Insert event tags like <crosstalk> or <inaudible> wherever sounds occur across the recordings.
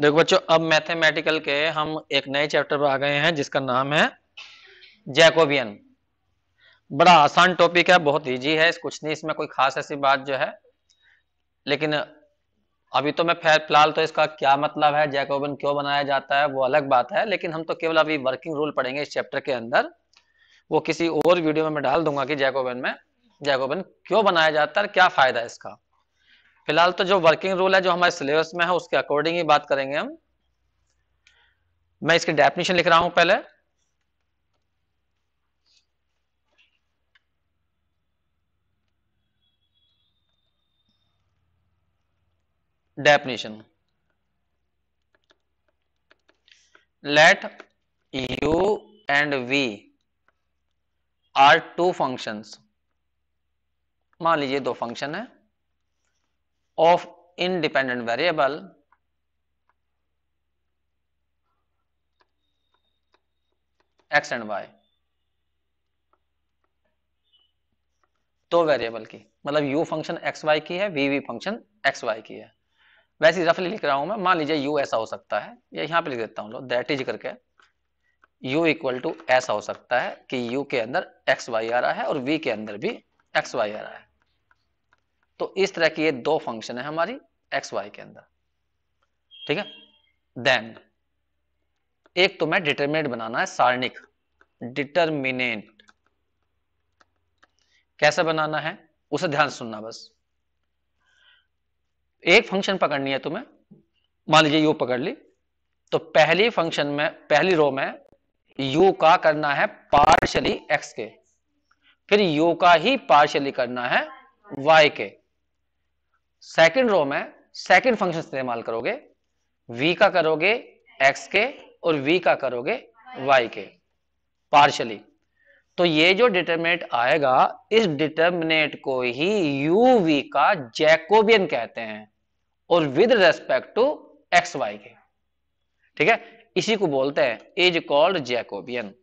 देखो बच्चों अब मैथमेटिकल के हम एक नए चैप्टर पर आ गए हैं जिसका नाम है जैकोबियन बड़ा आसान टॉपिक है बहुत इजी है कुछ नहीं इसमें कोई खास ऐसी बात जो है लेकिन अभी तो मैं फिलहाल तो इसका क्या मतलब है जैकोबियन क्यों बनाया जाता है वो अलग बात है लेकिन हम तो केवल अभी वर्किंग रूल पढ़ेंगे इस चैप्टर के अंदर वो किसी और वीडियो में मैं डाल दूंगा कि जैकोबियन में जैकोबियन क्यों बनाया जाता है क्या फायदा है इसका फिलहाल तो जो वर्किंग रूल है जो हमारे सिलेबस में है उसके अकॉर्डिंग ही बात करेंगे हम मैं इसकी डेफिनेशन लिख रहा हूं पहले definition let u and v are two functions मान लीजिए दो फंक्शन है of independent variable x and y दो वेरिएबल की मतलब u फंक्शन एक्स वाई की है वी फंक्शन एक्स वाई की है वैसे रफली लिख रहा हूं मैं मान लीजिए u ऐसा हो सकता है या यहां पे लिख देता हूं दैट इज करके u इक्वल टू ऐसा हो सकता है कि u के अंदर एक्स वाई आ रहा है और v के अंदर भी एक्स वाई आ रहा है तो इस तरह की ये दो फंक्शन है हमारी एक्स वाई के अंदर ठीक है देन एक तो मैं डिटरमिनेंट बनाना है सारणिक डिटरमिनेंट कैसे बनाना है उसे ध्यान सुनना बस एक फंक्शन पकड़नी है तुम्हें मान लीजिए यू पकड़ ली तो पहली फंक्शन में पहली रो में यू का करना है पार्शली एक्स के फिर यू का ही पार्शली करना है वाई के सेकेंड रो में सेकेंड फंक्शन इस्तेमाल करोगे v का करोगे x के और v का करोगे y के पार्शली तो ये जो डिटर्मिनेट आएगा इस डिटर्मिनेट को ही u v का जैकोबियन कहते हैं और with respect to x y के ठीक है इसी को बोलते हैं इज कॉल्ड जैकोबियन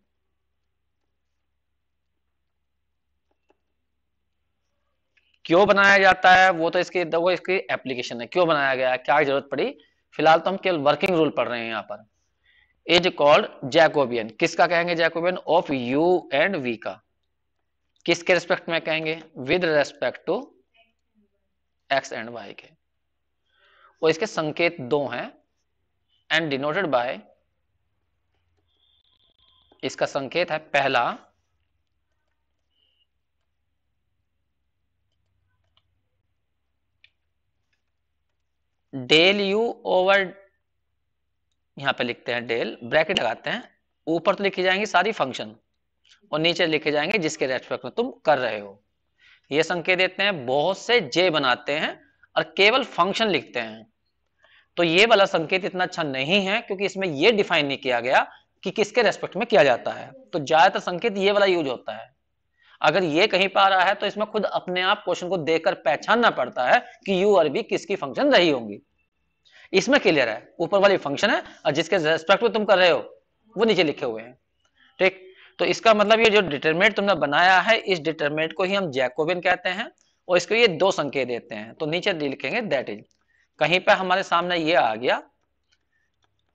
क्यों बनाया जाता है वो तो इसके वो इसकी एप्लीकेशन है क्यों बनाया गया क्या जरूरत पड़ी फिलहाल तो हम केवल वर्किंग रूल पढ़ रहे हैं यहाँ पर इज कॉल्ड जैकोबियन किसका कहेंगे Jacobian of u and v का किसके रेस्पेक्ट में कहेंगे with respect to x and y के और इसके संकेत दो हैं एंड डिनोटेड बाय इसका संकेत है पहला डेल यू ओवर यहां पे लिखते हैं डेल ब्रैकेट लगाते हैं ऊपर तो लिखी जाएंगी सारी फंक्शन और नीचे लिखे जाएंगे जिसके रेस्पेक्ट में तुम कर रहे हो ये संकेत देते हैं बहुत से जे बनाते हैं और केवल फंक्शन लिखते हैं तो ये वाला संकेत इतना अच्छा नहीं है क्योंकि इसमें ये डिफाइन नहीं किया गया कि किसके रेस्पेक्ट में किया जाता है तो ज्यादातर संकेत ये वाला यूज होता है अगर ये कहीं पर आ रहा है तो इसमें खुद अपने आप क्वेश्चन को देखकर पहचानना पड़ता है कि यू और बी किसकी फंक्शन रही होंगी इसमें क्लियर है ऊपर वाली फंक्शन है और जिसके रेस्पेक्ट में तुम कर रहे हो वो नीचे लिखे हुए हैं ठीक तो इसका मतलब ये जो डिटरमिनेंट तुमने बनाया है इस डिटरमिनेंट को ही हम जैकोबिन कहते हैं और इसको ये दो संकेत देते हैं तो नीचे लिखेंगे दैट इज कहीं पर हमारे सामने ये आ गया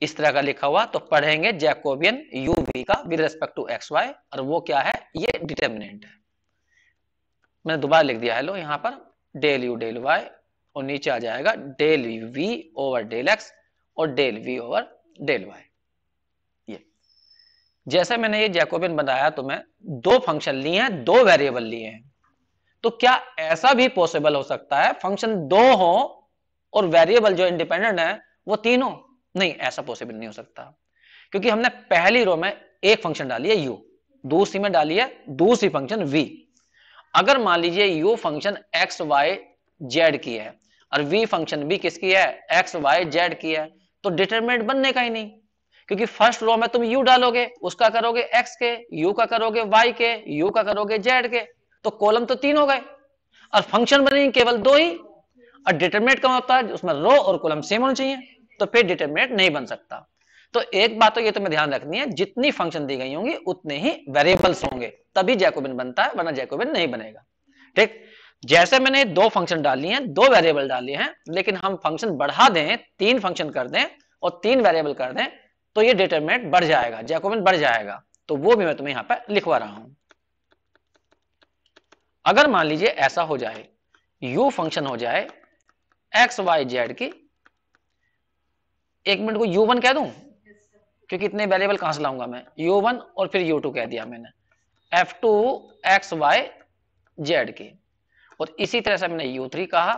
इस तरह का लिखा हुआ तो पढ़ेंगे जैकोबियन यू वी का with respect to x y और वो क्या है ये डिटर्मिनेंट है मैंने दोबारा लिख दिया हेलो यहां पर डेल यू डेल वाई और नीचे आ जाएगा del v over del x और del v over del y ये जैसे मैंने ये जैकोबियन बनाया तो मैं दो फंक्शन लिए हैं दो वेरिएबल लिए हैं तो क्या ऐसा भी पॉसिबल हो सकता है फंक्शन दो हो और वेरिएबल जो इंडिपेंडेंट है वो तीन हो नहीं ऐसा पॉसिबल नहीं हो सकता क्योंकि हमने पहली रो में एक फंक्शन डाली है यू दूसरी में डाली है दूसरी फंक्शन वी अगर मान लीजिए u function x y z की है और वी फंक्शन भी किसकी है एक्स वाई जेड की है तो डिटरमिनेंट बनने का ही नहीं क्योंकि फर्स्ट रो में तुम यू डालोगे उसका करोगे एक्स के यू का करोगे वाई के यू का करोगे जेड के तो कॉलम तो तीन हो गए और फंक्शन बनेंगे केवल दो ही और डिटरमिनेंट कौन होता है उसमें रो और कॉलम सेम होना चाहिए तो फिर डिटर्मिनेट नहीं बन सकता तो एक बात तो ये तुम्हें ध्यान रखनी है जितनी फंक्शन दी गई होंगी उतने ही वेरिएबल्स होंगे तभी जैकोबिन बनता है वरना जैकोबिन नहीं बनेगा ठीक जैसे मैंने दो फंक्शन डाली हैं दो वेरिएबल डाले हैं लेकिन हम फंक्शन बढ़ा दें तीन फंक्शन कर दें और तीन वेरिएबल कर दें तो ये डिटर्मिनेट बढ़ जाएगा जैकोबिन बढ़ जाएगा तो वो भी मैं तुम्हें यहां पर लिखवा रहा हूं अगर मान लीजिए ऐसा हो जाए यू फंक्शन हो जाए एक्स वाई जेड की एक मिनट को यू वन कह दू क्योंकि इतने वेरिएबल कहां से लाऊंगा मैं यू वन और फिर यू टू कह दिया मैंने f two x y z के और इसी तरह से मैंने यू थ्री कहा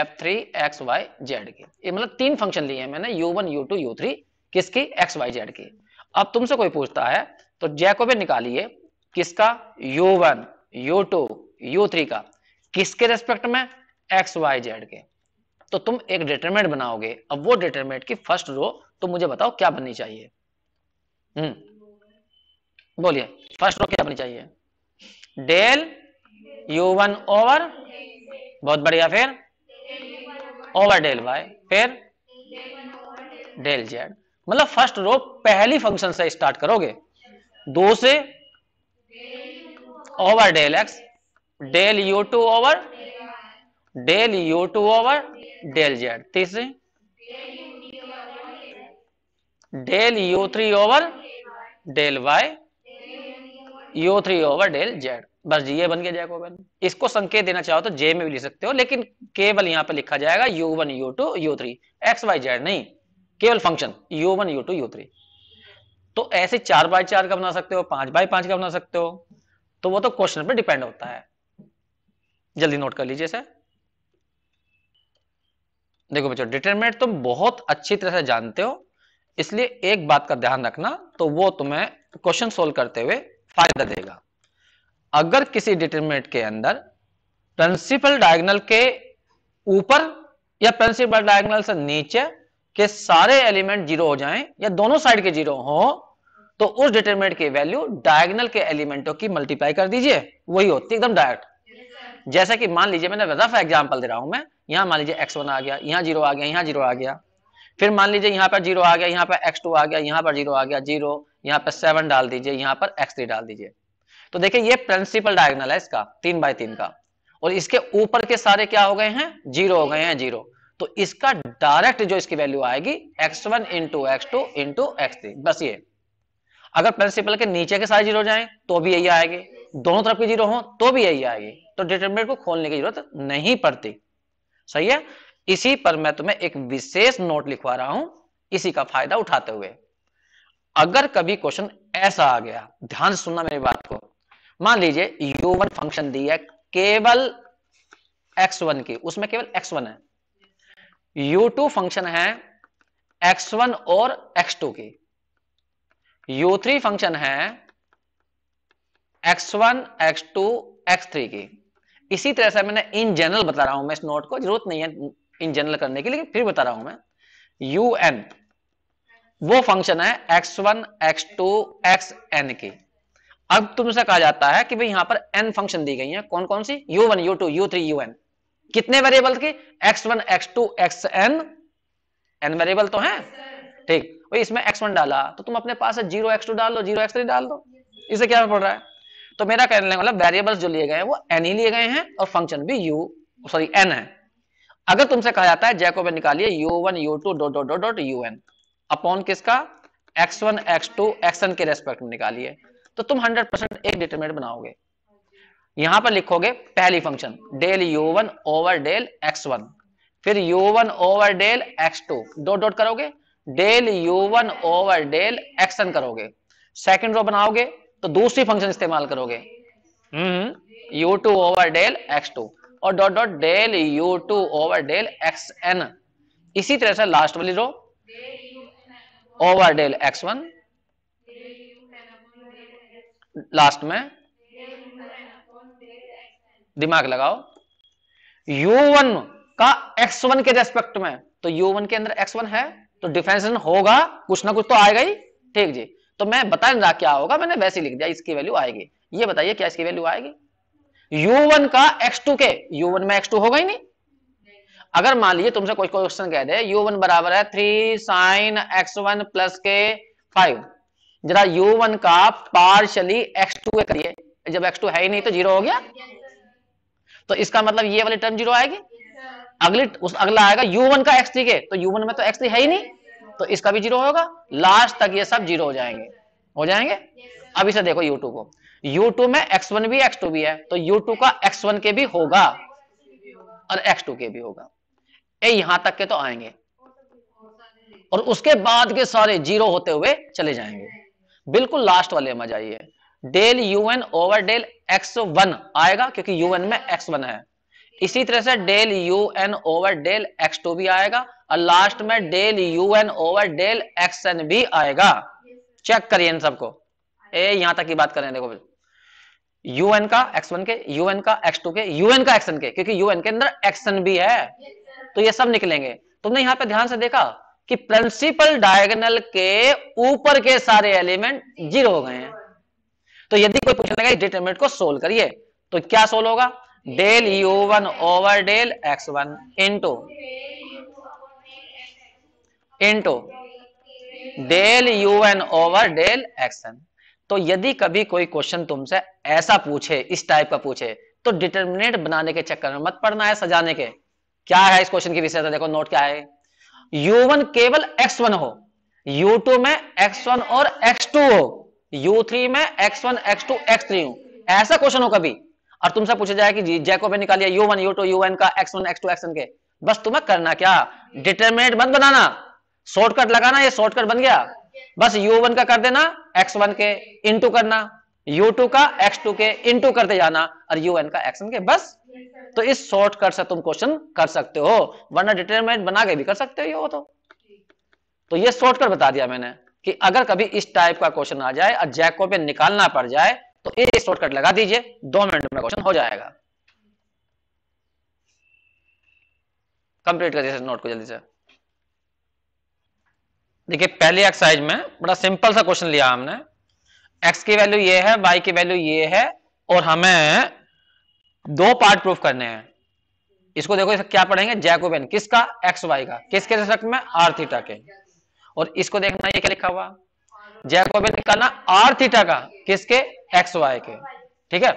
f three x y z के ये मतलब तीन फंक्शन लिए हैं मैंने u one u two u three किसकी एक्स वाई जेड के अब तुमसे कोई पूछता है तो जैकोबिन निकालिए किसका u one u two u three का किसके रेस्पेक्ट में एक्स वाई जेड के तो तुम एक डिटरमेंट बनाओगे अब वो डिटरमेंट की फर्स्ट रो तुम मुझे बताओ क्या बननी चाहिए हम्म बोलिए फर्स्ट रो क्या बननी चाहिए डेल यू वन ओवर बहुत बढ़िया फिर ओवर डेल वाई फिर डेल जेड मतलब फर्स्ट रो पहली फंक्शन से स्टार्ट करोगे दो से over del x del u two over del u two over del z this del u three over del y u three over del z बस ये बन गया जैकोबियन इसको संकेत देना चाहो तो जे में भी लिख सकते हो लेकिन केवल यहां पर लिखा जाएगा u one u two u three x y z नहीं केवल function u one u two u three तो ऐसे चार बाय चार का बना सकते हो पांच बाय पांच का बना सकते हो तो वो तो क्वेश्चन पर डिपेंड होता है जल्दी नोट कर लीजिए सर देखो बच्चों डिटरमिनेंट तुम बहुत अच्छी तरह से जानते हो इसलिए एक बात का ध्यान रखना तो वो तुम्हें क्वेश्चन सोल्व करते हुए फायदा देगा अगर किसी डिटरमिनेंट के अंदर प्रिंसिपल डायगनल के ऊपर या प्रिंसिपल डायगनल से नीचे के सारे एलिमेंट जीरो हो जाएं या दोनों साइड के जीरो हो तो उस डिटरमिनेंट की वैल्यू डायगोनल के एलिमेंटों की मल्टीप्लाई कर दीजिए वही होती है एकदम डायरेक्ट जैसा कि मान लीजिए मैंने रफ एग्जाम्पल दे रहा हूं मैं यहाँ मान लीजिए एक्स वन आ गया यहाँ जीरो आ गया यहाँ जीरो आ गया फिर मान लीजिए यहाँ पर जीरो आ गया यहाँ पर एक्स टू आ गया यहाँ पर जीरो आ गया जीरो यहाँ पर सेवन डाल दीजिए यहाँ पर एक्स थ्री डाल दीजिए तो देखिए ये प्रिंसिपल डायगनल है इसका तीन बाय तीन का और इसके ऊपर के सारे क्या हो गए हैं जीरो हो गए हैं जीरो तो इसका डायरेक्ट जो इसकी वैल्यू आएगी x one into x two into x three बस ये अगर प्रिंसिपल के नीचे के सारे जीरो जाए तो भी यही आएगी दोनों तरफ के जीरो हो तो भी यही आएगी तो डिटर्मिनेंट को खोलने की जरूरत नहीं पड़ती सही है इसी पर मैं तुम्हें एक विशेष नोट लिखवा रहा हूं इसी का फायदा उठाते हुए अगर कभी क्वेश्चन ऐसा आ गया ध्यान सुनना मेरी बात को मान लीजिए यू वन फंक्शन दी है केवल एक्स वन की उसमें केवल एक्स वन है यू टू फंक्शन है एक्स वन और एक्स टू की यू थ्री फंक्शन है x one x two x three की इसी तरह से मैंने इन जनरल बता रहा हूं मैं इस नोट को जरूरत नहीं है इन जनरल करने की लेकिन फिर बता रहा हूं मैं यू एन वो फंक्शन है x one x two x n की अब तुमसे कहा जाता है कि भाई यहां पर एन फंक्शन दी गई है कौन कौन सी u one u two u three u n कितने वेरिएबल की x one x two x n n variable तो है ठीक इसमें एक्स वन डाला तो तुम अपने पास जीरो एक्स टू डाल दो जीरो एक्स थ्री डाल दो इसे क्या पड़ रहा है तो मेरा कहने मतलब वेरिएबल्स जो लिए गए हैं वो एन ही लिए गए हैं और फंक्शन भी यू सॉरी एन है अगर तुमसे कहा जाता है जैको में निकालिए u one u two dot dot dot dot u n upon किसका x one x two x n के रेस्पेक्ट में निकालिए तो तुम हंड्रेड परसेंट एक डिटरमिनेंट बनाओगे यहां पर लिखोगे पहली function del u one over del x one फिर u one over del x two dot dot करोगे del u one over del x n करोगे सेकेंड रो बनाओगे तो दूसरी फंक्शन इस्तेमाल करोगे u two over del x two और dot dot del u two over del x n इसी तरह से लास्ट वाली row over del x one last में दिमाग लगाओ u1 का x1 के रेस्पेक्ट में तो u1 के अंदर x1 है तो डिफरेंशिएशन होगा कुछ ना कुछ तो आएगा ही ठीक जी तो मैं बता नहीं रहा क्या होगा मैंने वैसे लिख दिया इसकी वैल्यू आएगी ये बताइए क्या इसकी वैल्यू आएगी u1 का x2 के u1 में x2 होगा ही नहीं अगर मान लीजिए तुमसे कोई क्वेश्चन कह दे u1 बराबर है three sine x one plus k five जरा u1 का पार्शली x2 करिए जब x2 है ही नहीं तो जीरो हो गया तो इसका मतलब ये वाली टर्म जीरो आएगी अगली उस अगला आएगा u1 का x3 के तो u1 में तो x3 है ही नहीं तो इसका भी जीरो होगा लास्ट तक ये सब जीरो हो जाएंगे हो जाएंगे अब इसे देखो U2 को U2 में X1 भी X2 भी है तो U2 का X1 के भी होगा और X2 के भी होगा ए यहां तक के तो आएंगे और उसके बाद के सारे जीरो होते हुए चले जाएंगे बिल्कुल लास्ट वाले में जाइए del n over del x one आएगा क्योंकि यू एन में एक्स वन है इसी तरह से del u n over del x two भी आएगा और लास्ट में del u n over del x n भी आएगा चेक करिए इन सबको ए यहां तक की बात करें देखो यू एन का एक्स वन के यू एन का एक्स टू के यू एन का एक्सन के क्योंकि यू एन के अंदर एक्सन भी है तो ये सब निकलेंगे तुमने यहां पे ध्यान से देखा कि प्रिंसिपल डायगोनल के ऊपर के सारे एलिमेंट जीरो हो गए हैं तो यदि कोई पूछने लगा डिटरमिनेंट को सोल्व करिए तो क्या सोल्व होगा del u one over del x one into into del u n over del x n तो यदि कभी कोई क्वेश्चन तुमसे ऐसा पूछे इस टाइप का पूछे तो डिटर्मिनेट बनाने के चक्कर में मत पड़ना है सजाने के क्या है इस क्वेश्चन की विशेषता देखो नोट क्या है u1 केवल x1 हो u2 में x1 और x2 हो u3 में x1 x2 x3 हो ऐसा क्वेश्चन हो कभी और तुमसे पूछा जाए कि जैको में निकालिए u1 u2 U1 का x1 x2 xn के बस तुम्हें करना क्या डिटर्मिनेट मत बनाना शॉर्टकट लगाना ये शॉर्टकट बन गया बस U1 का कर देना X1 के इंटू करना U2 का X2 के इंटू करते जाना और यू का एक्स के बस तो इस शॉर्टकट से तुम क्वेश्चन कर सकते हो वरना डिटरमिनेंट बना के भी कर सकते हो ये तो तो ये शॉर्टकट बता दिया मैंने कि अगर कभी इस टाइप का क्वेश्चन आ जाए और जैको पे निकालना पड़ जाए तो ये शॉर्टकट लगा दीजिए दो मिनट में क्वेश्चन हो जाएगा कंप्लीट कर दीजिए नोट को जल्दी से देखिए पहले एक्सरसाइज में बड़ा सिंपल सा क्वेश्चन लिया हमने एक्स की वैल्यू ये है वाई की वैल्यू ये है और हमें दो पार्ट प्रूफ करने हैं इसको देखो इसको क्या पढ़ेंगे जैकोबियन किसका एक्स वाई का किसके रिस्पेक्ट में आर थीटा के और इसको देखना ये क्या लिखा हुआ जैकोबियन निकालना आर थीटा का किसके एक्स वाई के ठीक है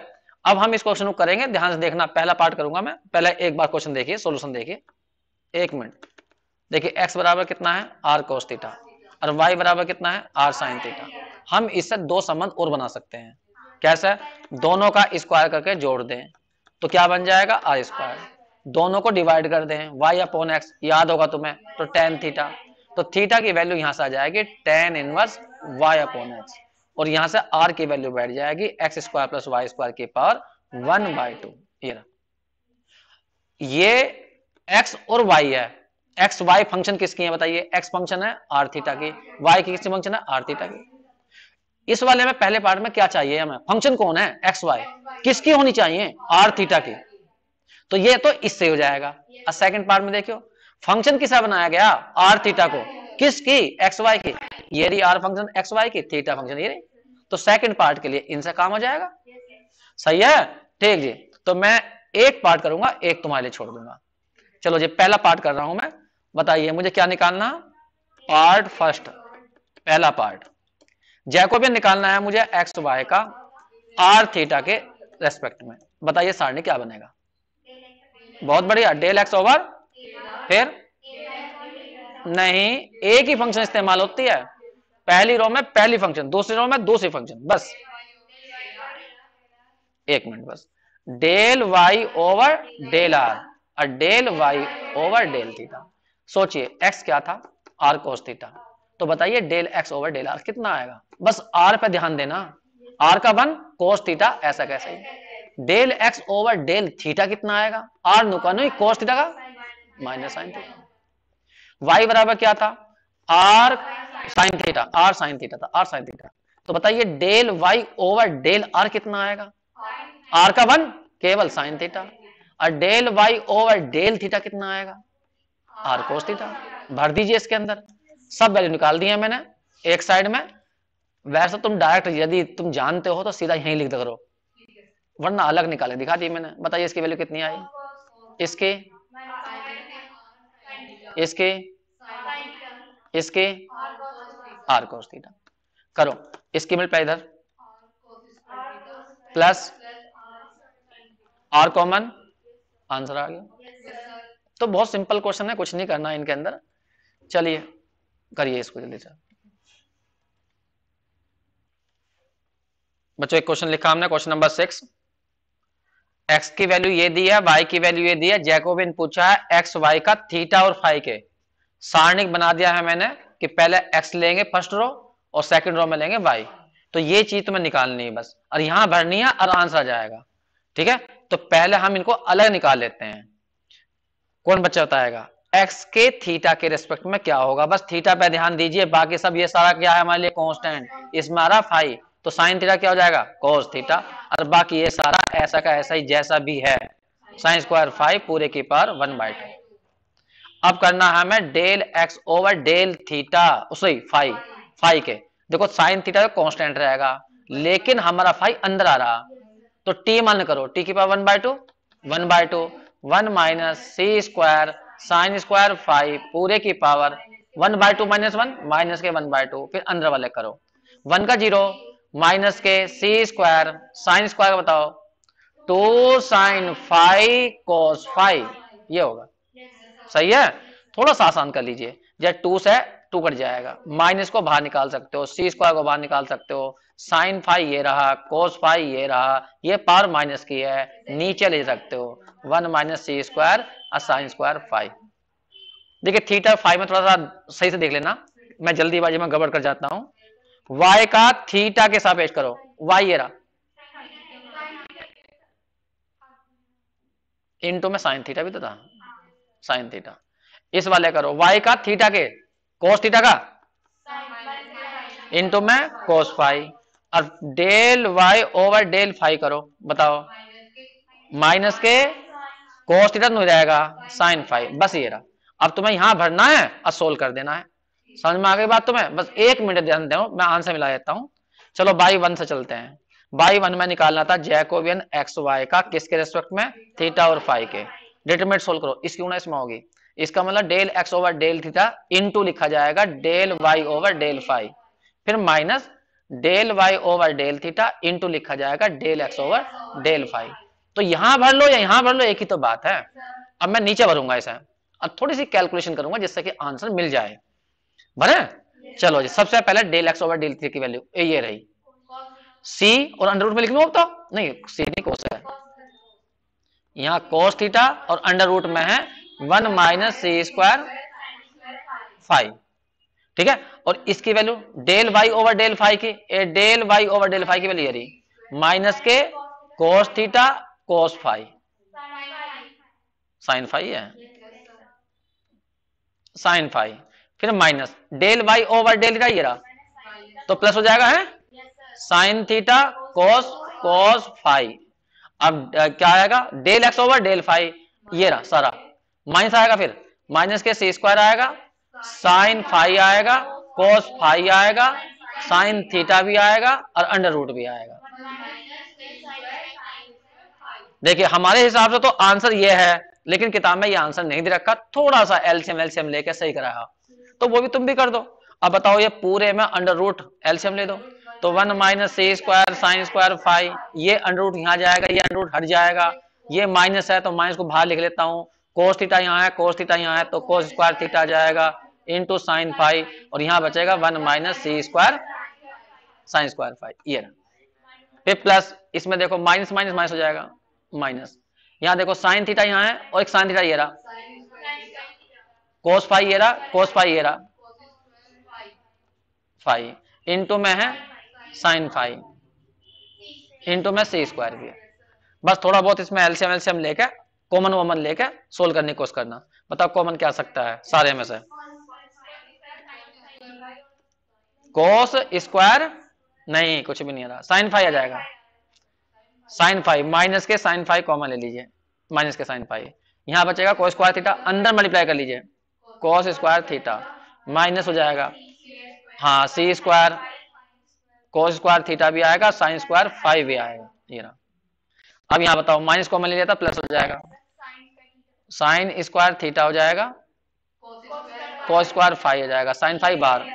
अब हम इस क्वेश्चन को करेंगे ध्यान से देखना पहला पार्ट करूंगा मैं पहले एक बार क्वेश्चन देखिए सोल्यूशन देखिए एक मिनट देखिए एक्स बराबर कितना है आर cos थीटा और वाई बराबर कितना है आर साइन थीटा हम इससे दो संबंध और बना सकते हैं कैसे दोनों का स्क्वायर करके जोड़ दें तो क्या बन जाएगा आर स्क्वायर दोनों को डिवाइड कर दें वाई अपॉन एक्स याद होगा तुम्हें तो टेन थीटा तो थीटा की वैल्यू यहां से आ जाएगी tan inverse y upon x और यहां से आर की वैल्यू बैठ जाएगी x square plus y square की पावर वन बाई टू ये ये एक्स और वाई है एक्स वाई फंक्शन किसकी है बताइए एक्स फंक्शन है आर थीटा की वाई की किसकी फंक्शन है आर थीटा की इस वाले में पहले पार्ट में क्या चाहिए हमें फंक्शन कौन है एक्स वाई किसकी होनी चाहिए आर थीटा की तो ये तो इससे हो जाएगा और सेकंड पार्ट में देखियो फंक्शन किसा बनाया गया आर थीटा को किसकी एक्स वाई की ये रही आर फंक्शन एक्स वाई की थीटा फंक्शन ये रही तो सेकंड पार्ट के लिए इनसे काम हो जाएगा सही है ठीक जी तो मैं एक पार्ट करूंगा एक तुम्हारे लिए छोड़ दूंगा चलो जी पहला पार्ट कर रहा हूं मैं बताइए मुझे क्या निकालना पार्ट फर्स्ट पहला पार्ट जैकोबियन निकालना है मुझे एक्स वाई का आर थीटा के रेस्पेक्ट में बताइए सारणी क्या बनेगा बहुत बढ़िया डेल एक्स ओवर फिर नहीं एक ही फंक्शन इस्तेमाल होती है पहली रो में पहली फंक्शन दूसरी रो में दूसरी फंक्शन बस एक मिनट बस del y over del r और del y over del theta सोचिए एक्स क्या था आर कोस थीटा तो बताइए del x over del r कितना आएगा बस आर पे ध्यान देना आर का वन कोस थीटा ऐसा कैसे del x over del theta कितना आएगा आर नहीं कोस थीटा का माइनस साइन थीटा वाई बराबर क्या था r sine theta r sine theta था आर साइन थीटा तो बताइए del y over del r कितना आएगा आर का वन केवल साइन थीटा और del y over del theta कितना आएगा आर कोस थीटा भर दीजिए इसके अंदर सब वैल्यू निकाल दिए मैंने एक साइड में वैसे तुम डायरेक्ट यदि तुम जानते हो तो सीधा यहीं लिख दे करो वरना अलग निकाले दिखा दी मैंने बताइए इसकी वैल्यू कितनी आई इसके इसके इसके आर कोस थीटा करो इसकी मिल पाए इधर प्लस आर कॉमन आंसर आ गया तो बहुत सिंपल क्वेश्चन है कुछ नहीं करना इनके अंदर चलिए करिए इसको जल्दी से बच्चों एक क्वेश्चन लिखा हमने क्वेश्चन नंबर सिक्स एक्स की वैल्यू ये दी है वाई की वैल्यू ये दी है जैकोबिन पूछा है एक्स वाई का थीटा और फाइव के सारणिक बना दिया है मैंने कि पहले एक्स लेंगे फर्स्ट रो और सेकंड रो में लेंगे वाई तो ये चीज तुम्हें तो निकालनी है बस और यहां भरनी है और आंसर आ जाएगा ठीक है तो पहले हम इनको अलग निकाल लेते हैं कौन बच्चा बताएगा एक्स के थीटा के रेस्पेक्ट में क्या होगा बस थीटा पे ध्यान दीजिए बाकी सब ये सारा क्या है हमारे लिए कॉन्स्टेंट इसमें आ रहा फाइव तो साइन थीटा क्या हो जाएगा कोस थीटा और बाकी ये सारा ऐसा का ऐसा ही जैसा भी है साइन स्क्वायर फाइव पूरे की पार वन बाई टू अब करना है हमें del x over del theta sorry five five के देखो साइन थीटा तो कॉन्स्टेंट रहेगा लेकिन हमारा फाइव अंदर आ रहा तो टी मान करो टी की पार one by two one by two one minus c square sine square five पूरे की power one by two minus one minus के वन बाय टू फिर अंदर वाले करो वन का जीरो माइनस के सी स्क्वायर साइन स्क्वायर बताओ two sine five cos five ये होगा सही है थोड़ा सा आसान कर लीजिए जब टू से टू कट जाएगा माइनस को बाहर निकाल सकते हो सी स्क्वायर को बाहर निकाल सकते हो साइन फाइव ये रहा कोस फाइव ये रहा ये पावर माइनस की है नीचे ले सकते हो वन माइनस सी स्क्वायर और साइन स्क्वायर फाइव देखिए थीटा फाइव में थोड़ा सा सही से देख लेना मैं जल्दीबाजी में गबड़ कर जाता हूं वाई का थीटा के साथ पेश करो वाई ये रहा इंटू में साइन थीटा भी तो था साइन थीटा इस वाले करो वाई का थीटा के कोस थीटा का इनटू में कोस फाई और del y over del phi करो बताओ माइनस के कोस थीटा नहीं जाएगा साइन फाई बस ये रहा अब तुम्हें यहां भरना है और सोल्व कर देना है समझ में आ गई बात तुम्हें बस एक मिनट ध्यान दो मैं आंसर मिला देता हूं चलो बाई वन से चलते हैं बाई वन में निकालना था जैकोबियन एक्स वाई का किसके रेस्पेक्ट में थीटा और फाई के डिटरमेंट सोल्व करो इसकी गुणा इसमें होगी इसका मतलब del x over del theta into लिखा जाएगा del y over del phi फिर minus del y over del theta into लिखा जाएगा del x over del phi तो यहां भर लो या यहां भर लो एक ही तो बात है अब मैं नीचे भरूंगा इसे अब थोड़ी सी कैलकुलेशन करूंगा जिससे कि आंसर मिल जाए भरे चलो जी सबसे पहले del x over del theta की वैल्यू ये रही सी और अंडर रूट में लिख लो तो नहीं सी नहीं कोस है यहां कोस थीटा और अंडर रूट में है one minus c square five ठीक है और इसकी value del y over del five की ए del y over del five की वैल्यू ये रही माइनस के cos theta cos five sine five है साइन फाइव फिर minus del y over del का ये रहा तो प्लस हो जाएगा है sine theta cos cos five अब क्या आएगा del x over del five ये रहा सारा माइनस आएगा फिर माइनस के सी स्क्वायर आएगा साइन फाइव आएगा कॉस फाइव आएगा साइन थीटा भी आएगा और अंडर रूट भी आएगा देखिए हमारे हिसाब से तो आंसर ये है लेकिन किताब में ये आंसर नहीं दे रखा थोड़ा सा एल्शियम एल्शियम लेके सही कराया तो वो भी तुम भी कर दो अब बताओ ये पूरे में अंडर रूट एल्शियम ले दो तो one minus c square sine square five ये अंडर रूट यहाँ जाएगा ये अंडर रूट हट जाएगा ये माइनस है तो माइनस को बाहर लिख लेता हूँ कोस थीटा यहाँ है कोस थीटा यहाँ है तो कोस स्क्वायर थीटा जाएगा इन टू साइन फाइव और यहाँ बचेगा one minus c square sine square five ये फिर प्लस इसमें देखो माइनस माइनस माइनस हो जाएगा माइनस यहाँ देखो साइन थीटा यहाँ है और एक साइन थीटा ये रहा कोस फाइव ये रहा कोस फाइव ये रहा फाइव इंटू में है साइन फाइव इंटू में सी स्क्वायर भी है बस थोड़ा बहुत इसमें एलसीएम एलसीएम लेकर कॉमन वॉमन लेके सोल्व करने की कोशिश करना बताओ कॉमन क्या सकता है सारे में से कोस स्क्वायर नहीं कुछ भी नहीं आ रहा साइन फाइव आ जाएगा साइन फाइव माइनस के साइन फाइव कॉमन ले लीजिए माइनस के साइन फाइव यहां बचेगा कोस स्क्वायर थीटा अंदर मल्टीप्लाई कर लीजिए कोस स्क्वायर थीटा माइनस हो जाएगा हाँ c square cos square theta भी आएगा साइन स्क्वायर फाइव भी आएगा ये रहा अब यहां बताओ माइनस कॉमन ले लिया था प्लस हो जाएगा साइन स्क्वायर थीटा हो जाएगा कॉस स्क्वायर फाइव हो जाएगा साइन फाइव बार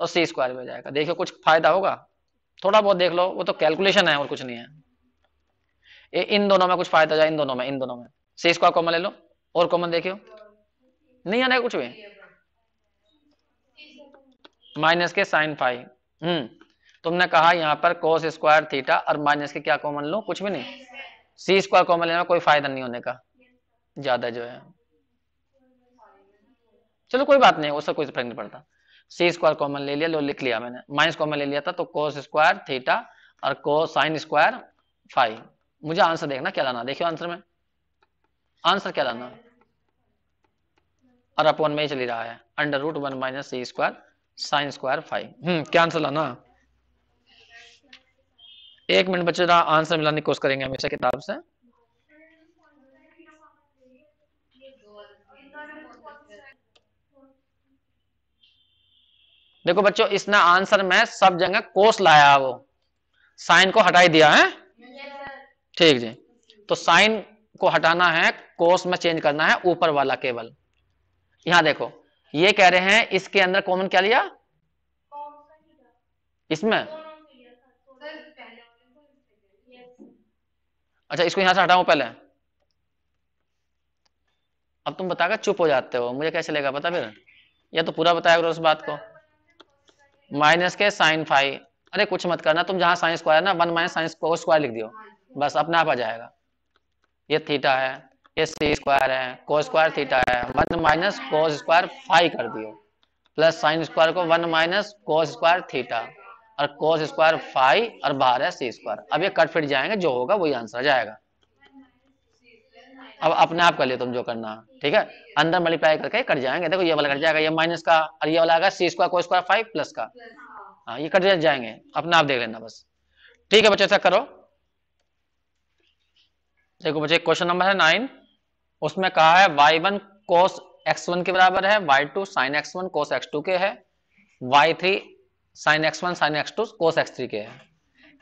और सी स्क्वायर भी हो जाएगा देखो कुछ फायदा होगा थोड़ा बहुत देख लो वो तो कैलकुलेशन है और कुछ नहीं है ये इन दोनों में कुछ फायदा हो जाए इन दोनों में इन दोनों में सी स्क्वायर कॉमन ले लो और कॉमन देखियो नहीं आना कुछ भी माइनस के साइन फाइव हम्म तुमने कहा यहाँ पर कोस स्क्वायर थीटा और माइनस के क्या कॉमन लो कुछ भी नहीं सी स्क्वायर कॉमन लेने कोई फायदा नहीं होने का ज्यादा जो है चलो कोई बात नहीं उसका कोई फर्क नहीं पड़ता सी स्क्वायर कॉमन ले लिया लो लिख लिया मैंने माइनस कॉमन ले लिया था तो कोस स्क्वायर थीटा और कोस साइन स्क्वायर फाइव मुझे आंसर देखना क्या लाना देखियो आंसर में आंसर क्या लाना और अपॉन में चली रहा है under root one minus c square sine square five हम्म क्या आंसर लाना एक मिनट बचे रहा आंसर मिलाने की कोशिश करेंगे हमेशा किताब से देखो बच्चों इसने आंसर में सब जगह कोस लाया वो साइन को हटाई दिया है ठीक जी तो साइन को हटाना है कोस में चेंज करना है ऊपर वाला केवल यहां देखो ये कह रहे हैं इसके अंदर कॉमन क्या लिया इसमें अच्छा इसको यहां से हटाऊ पहले अब तुम बताकर चुप हो जाते हो मुझे कैसे लेगा पता फिर या तो पूरा बताया करो उस बात को माइनस के साइन फाइव अरे कुछ मत करना तुम जहां साइन स्क्वायर ना वन माइनस साइन स्क्वायर लिख दियो बस अपना आप आ जाएगा ये थीटा है ये सी स्क्वायर है को स्क्वायर थीटा है one minus cos square five कर दियो प्लस साइन स्क्वायर को one minus cos square theta और कोस स्क्वायर फाइव और बाहर है सी स्क्वायर अब ये कट फिट जाएंगे जो होगा वही आंसर आ जाएगा अब अपने आप कर लिए तुम जो करना ठीक है अंदर मल्टीप्लाई करके कट जाएंगे देखो ये वाला कट जाएगा ये माइनस का और ये वाला आएगा सी स्क्वायर को स्क्वायर फाइव प्लस का हाँ ये कट जाएंगे अपने आप देख लेना बस ठीक है बच्चे ऐसा करो देखो बच्चे क्वेश्चन नंबर है नाइन उसमें कहा है y one cos x one के बराबर है y two sine x one cos x two के है y three sine x one sine x two cos x three के है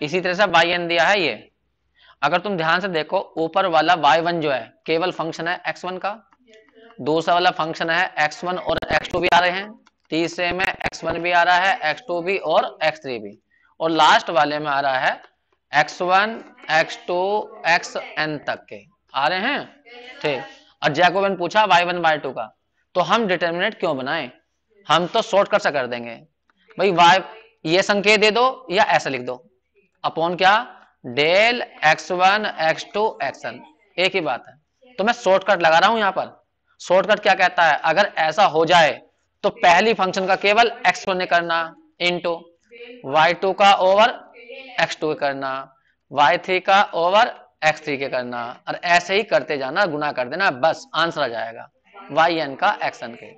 इसी तरह से वाई एन दिया है ये अगर तुम ध्यान से देखो ऊपर वाला वाई वन जो है केवल फंक्शन है एक्स वन का दूसरा वाला फंक्शन है एक्स वन और एक्स टू भी आ रहे हैं तीसरे में एक्स वन भी आ रहा है एक्स टू भी और एक्स थ्री भी और लास्ट वाले में आ रहा है x one x two x n तक के आ रहे हैं ठीक और जैकोबन पूछा वाई वन वाई टू का तो हम डिटर्मिनेट क्यों बनाए हम तो शॉर्ट कट से कर देंगे भाई वाई ये संकेत दे दो या ऐसा लिख दो अपॉन क्या del x one x two x n एक ही बात है तो मैं शॉर्टकट लगा रहा हूं यहां पर शॉर्टकट क्या कहता है अगर ऐसा हो जाए तो पहली फंक्शन का केवल एक्स वन करना इंटू वाई टू का ओवर एक्स टू करना वाई थ्री का ओवर एक्स थ्री के करना और ऐसे ही करते जाना गुना कर देना बस आंसर आ जाएगा वाई एन का एक्स एन के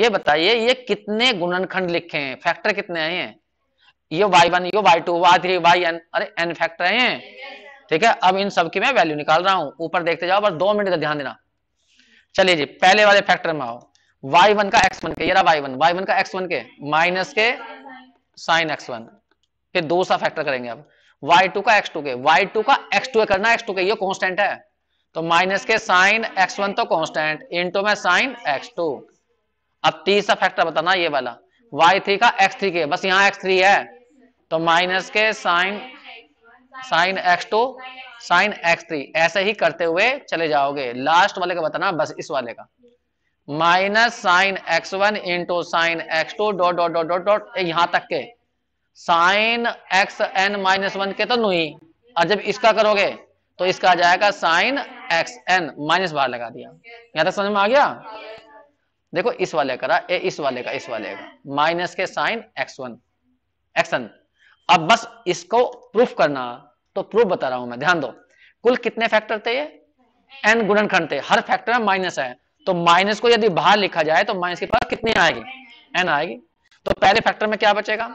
ये बताइए ये कितने गुणनखंड लिखे हैं फैक्टर कितने आए हैं ये वाई वन ये y two y three y n अरे एन फैक्टर है ठीक है अब इन सबकी मैं वैल्यू निकाल रहा हूं ऊपर देखते जाओ बस दो मिनट का ध्यान देना चलिए जी पहले वाले फैक्टर में आओ वाई वन का एक्स वन के ये रहा वाई वन वाई वन का एक्स वन के माइनस के साइन एक्स वन फिर दूसरा फैक्टर करेंगे अब वाई टू का एक्स टू के वाई टू का एक्स टू करना एक्स टू के ये कॉन्स्टेंट है तो माइनस के साइन एक्स वन तो कॉन्स्टेंट इंटू में साइन एक्स टू अब तीसरा फैक्टर बताना ये वाला वाई थ्री का एक्स थ्री के बस यहाँ एक्स थ्री है तो माइनस के sine sine x two sine x three ऐसे ही करते हुए चले जाओगे लास्ट वाले का बताना बस इस वाले का minus sine x one into sine x two dot dot dot dot dot यहां तक के sine x n minus one के तो नुई और जब इसका करोगे तो इसका आ जाएगा साइन एक्स एन माइनस बाहर लगा दिया यहां तक समझ में आ गया देखो इस वाले करा ए इस वाले का इस वाले का माइनस के sine x one x n अब बस इसको प्रूफ करना तो प्रूफ बता रहा हूं मैं ध्यान दो कुल कितने फैक्टर थे ये एन गुणनखंड थे हर फैक्टर में माइनस है तो माइनस को यदि बाहर लिखा जाए तो माइनस के पास कितनी आएगी एन आएगी तो पहले फैक्टर में क्या बचेगा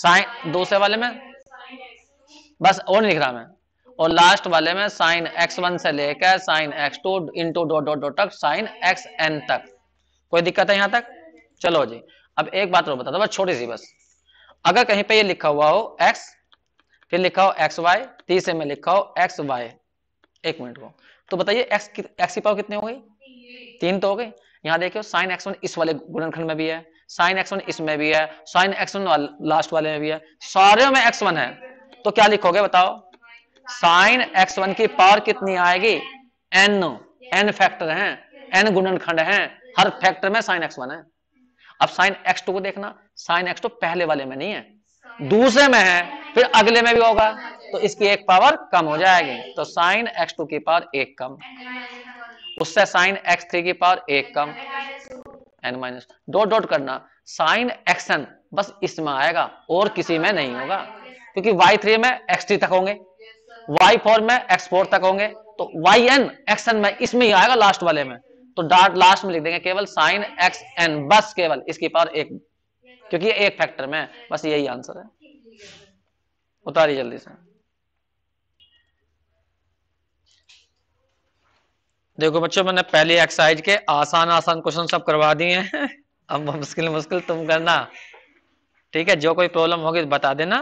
साइन दूसरे वाले में बस और लिख रहा मैं और लास्ट वाले में साइन एक्स वन से लेकर sine x two into dot dot dot तक साइन एक्स एन तक कोई दिक्कत है यहां तक चलो जी अब एक बात और बता दो बस छोटी सी बस अगर कहीं पे ये लिखा हुआ हो x फिर लिखा हो एक्स वाई तीसरे में लिखा हो एक्स वाई एक मिनट को तो बताइए x की की पावर कितनी हो गई तीन तो हो गई यहाँ देखियो साइन एक्स इस वाले गुणनखंड में भी है साइन एक्स वन इसमें भी है साइन एक्स वन लास्ट वाले में भी है सारे में एक्स वन है तो क्या लिखोगे बताओ साइन एक्स वन की पावर कितनी आएगी एन एन फैक्टर है एन गुणनखंड है हर फैक्टर में साइन एक्स वन है अब साइन एक्स टू को देखना साइन एक्स टू तो पहले वाले में नहीं है दूसरे में है फिर अगले में भी होगा तो इसकी एक पावर कम हो जाएगी तो साइन एक्स टू की पावर एक कम उससे साइन एक्स थ्री की पावर एक कम एन माइनस डॉट डॉट करना साइन एक्सन बस इसमें आएगा और किसी में नहीं होगा क्योंकि वाई थ्री में एक्स थ्री तक होंगे वाई फोर में एक्स फोर तक होंगे तो वाई एन एक्सन में इसमें ही आएगा लास्ट वाले में तो डॉट लास्ट में लिख देंगे केवल साइन एक्स एन बस केवल इसकी पावर एक क्योंकि ये एक फैक्टर में बस यही आंसर है उतारिए जल्दी से देखो बच्चों मैंने पहली एक्सरसाइज के आसान आसान क्वेश्चन सब करवा दिए हैं <laughs> अब मुश्किल मुश्किल तुम करना ठीक है जो कोई प्रॉब्लम होगी बता देना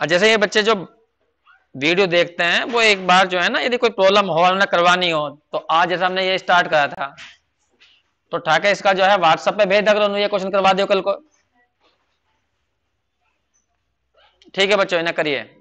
और जैसे ये बच्चे जो वीडियो देखते हैं वो एक बार जो है ना यदि कोई प्रॉब्लम हो ना करवानी हो तो आज जैसे हमने ये स्टार्ट करा था तो ठाके इसका जो है व्हाट्सएप पे भेज दो ये क्वेश्चन करवा दो कल को ठीक है बच्चों इन्हें करिए